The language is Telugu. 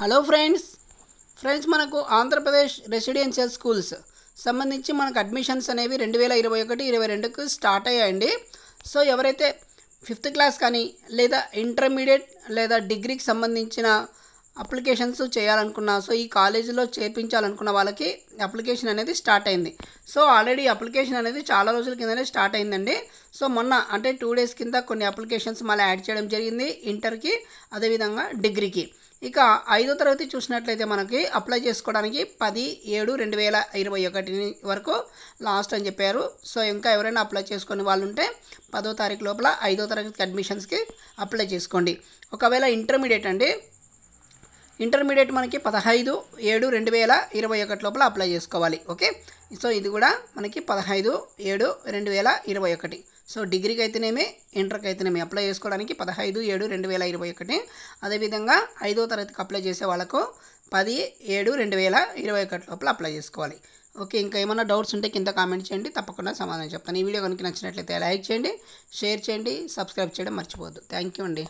హలో ఫ్రెండ్స్ ఫ్రెండ్స్ మనకు ఆంధ్రప్రదేశ్ రెసిడెన్షియల్ స్కూల్స్ సంబంధించి మనకు అడ్మిషన్స్ అనేవి రెండు వేల ఇరవై ఒకటి ఇరవై రెండుకు స్టార్ట్ అయ్యాయండి సో ఎవరైతే ఫిఫ్త్ క్లాస్ కానీ లేదా ఇంటర్మీడియట్ లేదా డిగ్రీకి సంబంధించిన అప్లికేషన్స్ చేయాలనుకున్న సో ఈ కాలేజీలో చేర్పించాలనుకున్న వాళ్ళకి అప్లికేషన్ అనేది స్టార్ట్ అయింది సో ఆల్రెడీ అప్లికేషన్ అనేది చాలా రోజుల కిందనే స్టార్ట్ అయిందండి సో మొన్న అంటే టూ డేస్ కింద కొన్ని అప్లికేషన్స్ మళ్ళీ యాడ్ చేయడం జరిగింది ఇంటర్కి అదేవిధంగా డిగ్రీకి ఇక ఐదో తరగతి చూసినట్లయితే మనకి అప్లై చేసుకోవడానికి పది ఏడు రెండు వేల ఇరవై ఒకటి వరకు లాస్ట్ అని చెప్పారు సో ఇంకా ఎవరైనా అప్లై చేసుకునే వాళ్ళు ఉంటే పదో తారీఖు లోపల ఐదో తరగతికి అడ్మిషన్స్కి అప్లై చేసుకోండి ఒకవేళ ఇంటర్మీడియట్ అండి ఇంటర్మీడియట్ మనకి పదహైదు ఏడు రెండు వేల ఇరవై ఒకటి లోపల అప్లై చేసుకోవాలి ఓకే సో ఇది కూడా మనకి పదహైదు ఏడు రెండు వేల ఇరవై ఒకటి సో డిగ్రీకి అయితేనేమి ఇంటర్కి అయితేనేమి అప్లై చేసుకోవడానికి పదహైదు ఏడు రెండు వేల ఇరవై ఒకటి అదేవిధంగా ఐదో తరగతికి అప్లై చేసే వాళ్ళకు పది ఏడు రెండు వేల ఇరవై ఒకటి లోపల అప్లై చేసుకోవాలి ఓకే ఇంకా ఏమైనా డౌట్స్ ఉంటే కింద కామెంట్ చేయండి తప్పకుండా సమాధానం చెప్తాను ఈ వీడియో కనుక నచ్చినట్లయితే లైక్ చేయండి షేర్ చేయండి సబ్స్క్రైబ్ చేయడం మర్చిపోవద్దు థ్యాంక్ యూ అండి